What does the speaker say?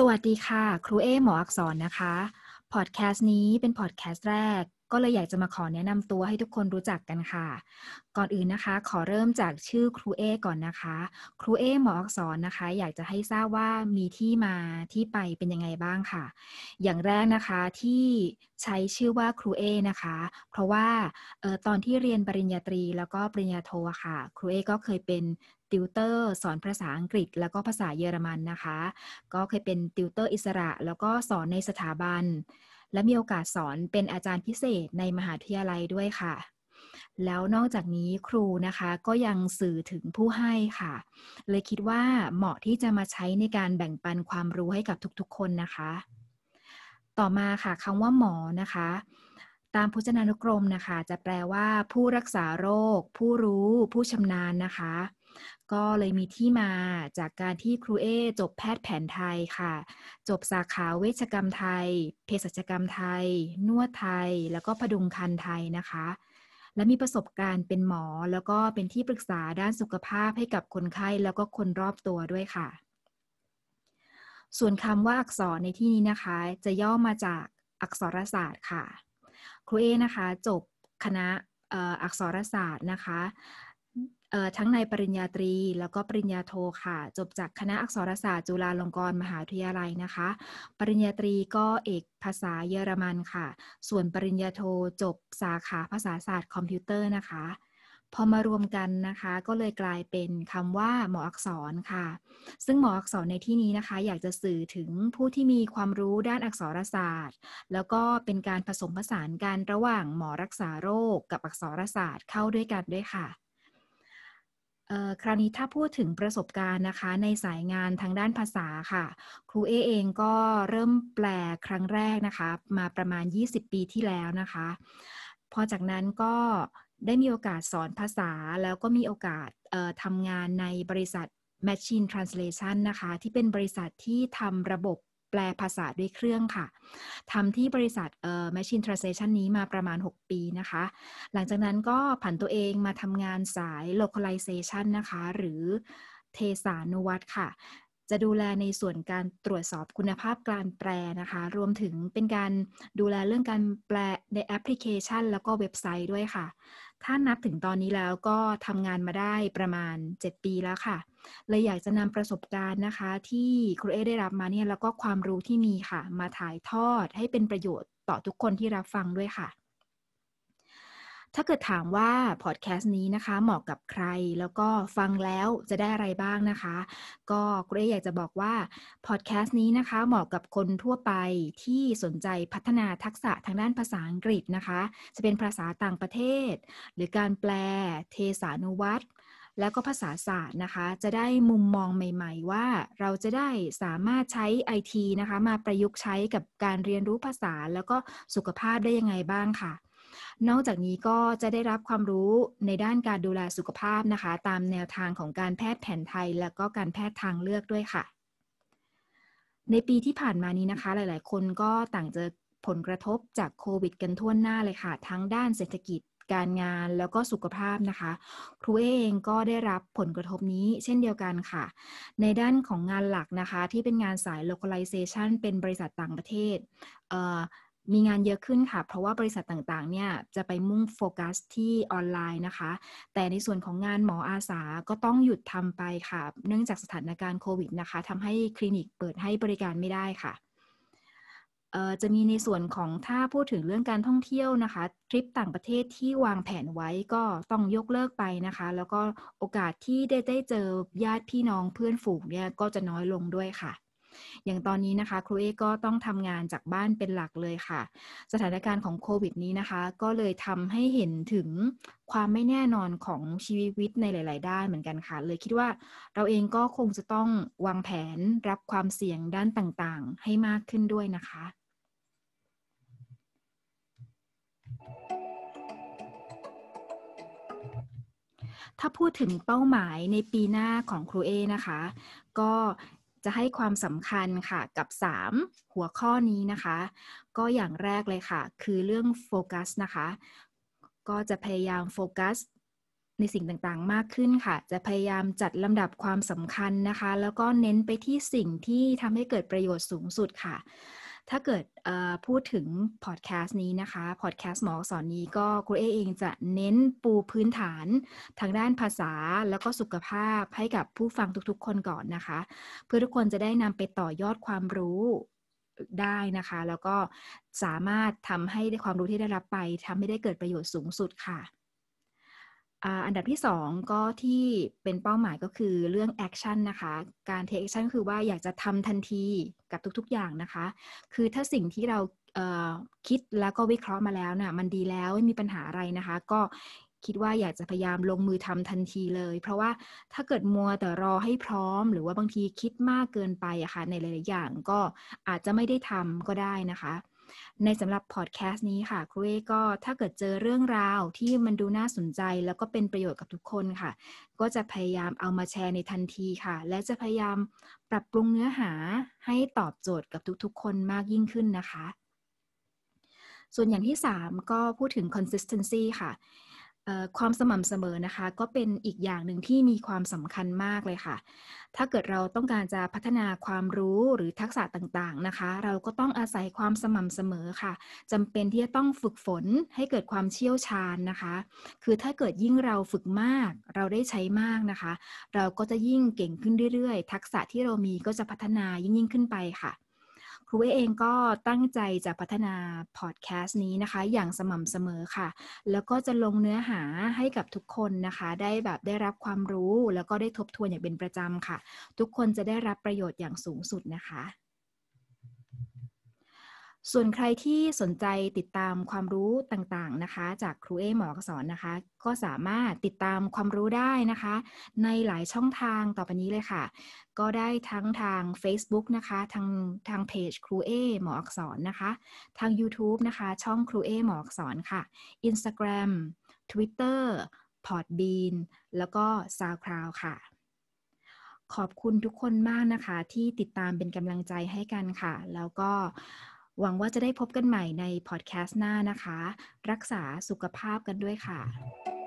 สวัสดีค่ะ ครูเอหมออักษรนะคะ พอดแคสต์นี้เป็นพอดแคสต์แรกก็เลยอยากจะมาขอแนะนำตัวให้ทุกคนรู้จักกันค่ะ ก่อนอื่นนะคะ ขอเริ่มจากชื่อครูเอก่อนนะคะ ครูเอหมออักษรนะคะ อยากจะให้ทราบว่ามีที่มาที่ไปเป็นยังไงบ้างค่ะ อย่างแรกนะคะที่ใช้ชื่อว่าครูเอนะคะ เพราะว่าออตอนที่เรียนปริญญาตรีแล้วก็ปริญญาโทค่ะ ครูเอก็เคยเป็นติวเตอร์ สอนภาษาอังกฤษ แล้วก็ภาษาเยอรมันนะคะ ก็เคยเป็นติวเตอร์ อิสระ แล้วก็สอนในสถาบันและมีโอกาสสอนเป็นอาจารย์พิเศษในมหาวิทยาลัยด้วยค่ะ แล้วนอกจากนี้ครูนะคะก็ยังสื่อถึงผู้ให้ค่ะ เลยคิดว่าเหมาะที่จะมาใช้ในการแบ่งปันความรู้ให้กับทุกๆ คนนะคะ ต่อมาค่ะคำว่าหมอนะคะ ตามพจนานุกรมนะคะจะแปลว่าผู้รักษาโรค ผู้รู้ ผู้ชำนาญนะคะก็เลยมีที่มาจากการที่ครูเอจบแพทย์แผนไทยค่ะ จบสาขาเวชกรรมไทย เภสัชกรรมไทย นวดไทย แล้วก็พดุงคันไทยนะคะ และมีประสบการณ์เป็นหมอแล้วก็เป็นที่ปรึกษาด้านสุขภาพให้กับคนไข้ แล้วก็คนรอบตัวด้วยค่ะ ส่วนคำว่าอักษรในที่นี้นะคะ จะย่อมาจากอักษรศาสตร์ค่ะ ครูเอนะคะ จบคณะอักษรศาสตร์นะคะทั้งในปริญญาตรีแล้วก็ปริญญาโทค่ะ จบจากคณะอักษรศาสตร์ จุฬาลงกรณ์มหาวิทยาลัยนะคะ ปริญญาตรีก็เอกภาษาเยอรมันค่ะ ส่วนปริญญาโทจบสาขาภาษาศาสตร์คอมพิวเตอร์นะคะ พอมารวมกันนะคะก็เลยกลายเป็นคำว่าหมออักษรค่ะ ซึ่งหมออักษรในที่นี้นะคะ อยากจะสื่อถึงผู้ที่มีความรู้ด้านอักษรศาสตร์แล้วก็เป็นการผสมผสานกันระหว่างหมอรักษาโรคกับอักษรศาสตร์เข้าด้วยกันด้วยค่ะคราวนี้ถ้าพูดถึงประสบการณ์นะคะ ในสายงานทางด้านภาษาค่ะครูเอเองก็เริ่มแปลครั้งแรกนะคะมาประมาณ 20 ปีที่แล้วนะคะ พอจากนั้นก็ได้มีโอกาสสอนภาษา แล้วก็มีโอกาสทำงานในบริษัท Machine Translation นะคะ ที่เป็นบริษัทที่ทำระบบแปลภาษาด้วยเครื่องค่ะทำที่บริษัทเอ่อ Machine Translation นี้มาประมาณ 6 ปีนะคะ หลังจากนั้นก็ผันตัวเองมาทำงานสาย localization นะคะ หรือเทสานุวัตค่ะ จะดูแลในส่วนการตรวจสอบคุณภาพการแปลนะคะ รวมถึงเป็นการดูแลเรื่องการแปลในแอปพลิเคชันแล้วก็เว็บไซต์ด้วยค่ะ ถ้านับถึงตอนนี้แล้วก็ทำงานมาได้ประมาณ 7 ปีแล้วค่ะเลยอยากจะนำประสบการณ์นะคะ ที่ครูเอได้รับมาเนี่ยแล้วก็ความรู้ที่มีค่ะ มาถ่ายทอดให้เป็นประโยชน์ต่อทุกคนที่รับฟังด้วยค่ะ ถ้าเกิดถามว่าพอดแคสต์นี้นะคะเหมาะกับใครแล้วก็ฟังแล้วจะได้อะไรบ้างนะคะ ก็เกรอยากจะบอกว่าพอดแคสต์นี้นะคะเหมาะกับคนทั่วไปที่สนใจพัฒนาทักษะทางด้านภาษาอังกฤษนะคะ จะเป็นภาษาต่างประเทศ หรือการแปลเทสานุวัตรแล้วก็ภาษาศาสตร์นะคะ จะได้มุมมองใหม่ๆ ว่าเราจะได้สามารถใช้ไอทีนะคะ มาประยุกต์ใช้กับการเรียนรู้ภาษา แล้วก็สุขภาพได้ยังไงบ้างค่ะ นอกจากนี้ก็จะได้รับความรู้ในด้านการดูแลสุขภาพนะคะ ตามแนวทางของการแพทย์แผนไทยและก็การแพทย์ทางเลือกด้วยค่ะ ในปีที่ผ่านมานี้นะคะ หลายๆ คนก็ต่างเจอผลกระทบจากโควิดกันทั่วหน้าเลยค่ะ ทั้งด้านเศรษฐกิจการงานแล้วก็สุขภาพนะคะครูเอเองก็ได้รับผลกระทบนี้เช่นเดียวกันค่ะ ในด้านของงานหลักนะคะ ที่เป็นงานสาย localization เป็นบริษัทต่างประเทศมีงานเยอะขึ้นค่ะ เพราะว่าบริษัทต่างๆเนี่ยจะไปมุ่งโฟกัสที่ออนไลน์นะคะ แต่ในส่วนของงานหมออาสาก็ต้องหยุดทำไปค่ะ เนื่องจากสถานการณ์โควิดนะคะทำให้คลินิกเปิดให้บริการไม่ได้ค่ะจะมีในส่วนของถ้าพูดถึงเรื่องการท่องเที่ยวนะคะทริปต่างประเทศที่วางแผนไว้ก็ต้องยกเลิกไปนะคะ แล้วก็โอกาสที่ได้ได้เจอญาติพี่น้องเพื่อนฝูงเนี่ยก็จะน้อยลงด้วยค่ะ อย่างตอนนี้นะคะครูเอก็ต้องทำงานจากบ้านเป็นหลักเลยค่ะ สถานการณ์ของโควิดนี้นะคะ ก็เลยทำให้เห็นถึงความไม่แน่นอนของชีวิตในหลายๆ ด้านเหมือนกันค่ะ เลยคิดว่าเราเองก็คงจะต้องวางแผนรับความเสี่ยงด้านต่างๆให้มากขึ้นด้วยนะคะถ้าพูดถึงเป้าหมายในปีหน้าของครูเอนะคะ ก็จะให้ความสำคัญค่ะกับ 3 หัวข้อนี้นะคะ ก็อย่างแรกเลยค่ะ คือเรื่องโฟกัสนะคะ ก็จะพยายามโฟกัสในสิ่งต่างๆมากขึ้นค่ะ จะพยายามจัดลำดับความสำคัญนะคะ แล้วก็เน้นไปที่สิ่งที่ทำให้เกิดประโยชน์สูงสุดค่ะถ้าเกิดพูดถึงพอดแคสต์นี้นะคะพอดแคสต์หมอสอนนี้ก็ครูเอเองจะเน้นปูพื้นฐานทางด้านภาษาแล้วก็สุขภาพให้กับผู้ฟังทุกๆคนก่อนนะคะ เพื่อทุกคนจะได้นำไปต่อยอดความรู้ได้นะคะแล้วก็สามารถทำให้ความรู้ที่ได้รับไปทำให้ได้เกิดประโยชน์สูงสุดค่ะอันดับที่2ก็ที่เป็นเป้าหมายก็คือเรื่องแอคชั่นนะคะ การเทคแอคชั่นคือว่าอยากจะทำทันทีกับทุกๆ อย่างนะคะ คือถ้าสิ่งที่เราคิดแล้วก็วิเคราะห์มาแล้วนะ่ะมันดีแล้วไม่มีปัญหาอะไรนะคะ ก็คิดว่าอยากจะพยายามลงมือทำทันทีเลย เพราะว่าถ้าเกิดมัวแต่รอให้พร้อม หรือว่าบางทีคิดมากเกินไปอะคะ่ะในหลายๆอย่าง ก็อาจจะไม่ได้ทำก็ได้นะคะในสำหรับพอดแคสต์นี้ค่ะครูเอก็ถ้าเกิดเจอเรื่องราวที่มันดูน่าสนใจแล้วก็เป็นประโยชน์กับทุกคนค่ะ ก็จะพยายามเอามาแชร์ในทันทีค่ะ และจะพยายามปรับปรุงเนื้อหาให้ตอบโจทย์กับทุกๆคนมากยิ่งขึ้นนะคะ ส่วนอย่างที่3ก็พูดถึง consistency ค่ะความสม่ำเสมอนะคะก็เป็นอีกอย่างหนึ่งที่มีความสำคัญมากเลยค่ะ ถ้าเกิดเราต้องการจะพัฒนาความรู้หรือทักษะต่างๆนะคะ เราก็ต้องอาศัยความสม่ำเสมอค่ะจำเป็นที่จะต้องฝึกฝนให้เกิดความเชี่ยวชาญนะคะ คือถ้าเกิดยิ่งเราฝึกมาก เราได้ใช้มากนะคะ เราก็จะยิ่งเก่งขึ้นเรื่อยๆ ทักษะที่เรามีก็จะพัฒนายิ่งๆขึ้นไปค่ะครูเอเองก็ตั้งใจจะพัฒนาพอดแคสต์นี้นะคะ อย่างสม่ำเสมอค่ะ แล้วก็จะลงเนื้อหาให้กับทุกคนนะคะ ได้แบบได้รับความรู้ แล้วก็ได้ทบทวนอย่างเป็นประจำค่ะ ทุกคนจะได้รับประโยชน์อย่างสูงสุดนะคะส่วนใครที่สนใจติดตามความรู้ต่างๆนะคะ จากครูเอหมอกสอนนะคะ ก็สามารถติดตามความรู้ได้นะคะ ในหลายช่องทางต่อไปนี้เลยค่ะ ก็ได้ทั้งทาง Facebook นะคะทางทางเพจครูเอหมออักษรนะคะ ทาง YouTube นะคะช่องครูเอหมออักษรค่ะ Instagram Twitter Podbean แล้วก็ SoundCloud ค่ะ ขอบคุณทุกคนมากนะคะที่ติดตามเป็นกำลังใจให้กันค่ะแล้วก็หวังว่าจะได้พบกันใหม่ในพอดแคสต์หน้านะคะ รักษาสุขภาพกันด้วยค่ะ